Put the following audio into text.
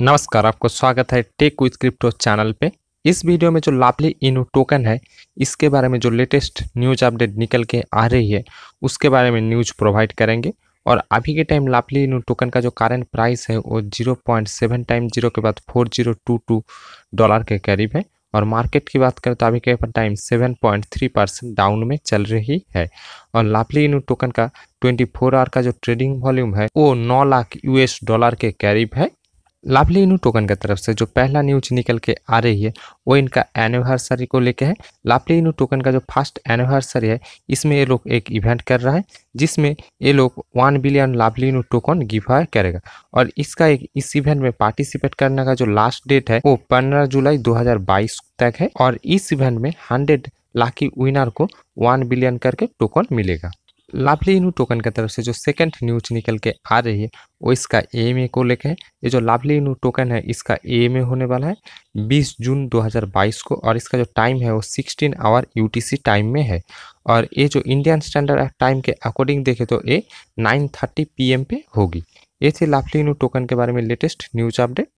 नमस्कार आपको स्वागत है टेक क्विज क्रिप्टो चैनल पे इस वीडियो में जो लाभली इनू टोकन है इसके बारे में जो लेटेस्ट न्यूज अपडेट निकल के आ रही है उसके बारे में न्यूज प्रोवाइड करेंगे और अभी के टाइम लाभली इनू टोकन का जो करंट प्राइस है वो zero point seven time zero के बाद four zero two two dollar के करीब है और मार्केट की बात करें तो अभी के time seven point three percent down में चल रही है और लाभली इनू टोकन का ट्वेंटी फोर आवर का जो ट्रेडिंग वॉल्यूम है वो नौ लाख यूएस डॉलर के करीब है लवली इनू टोकन की तरफ से जो पहला न्यूज निकल के आ रही है वो इनका एनिवर्सरी को लेके है लवली इनू टोकन का जो फर्स्ट एनिवर्सरी है इसमें ये लोग एक इवेंट कर रहा है जिसमें ये लोग one billion lovely Inu token है करेगा और इसका एक इस इवेंट में पार्टिसिपेट करने का जो लास्ट डेट है वो पंद्रह जुलाई दो तक है और इस इवेंट में हंड्रेड लाखी विनर को वन बिलियन करके टोकन मिलेगा लाभली इनू टोकन की तरफ से जो सेकंड न्यूज निकल के आ रही है वो इसका ए को लेकर ये जो लाभली इनू टोकन है इसका ए होने वाला है 20 जून 2022 को और इसका जो टाइम है वो 16 आवर यूटीसी टाइम में है और ये जो इंडियन स्टैंडर्ड टाइम के अकॉर्डिंग देखें तो ये 9:30 पीएम पे होगी ये थी लाभली इनू टोकन के बारे में लेटेस्ट न्यूज अपडेट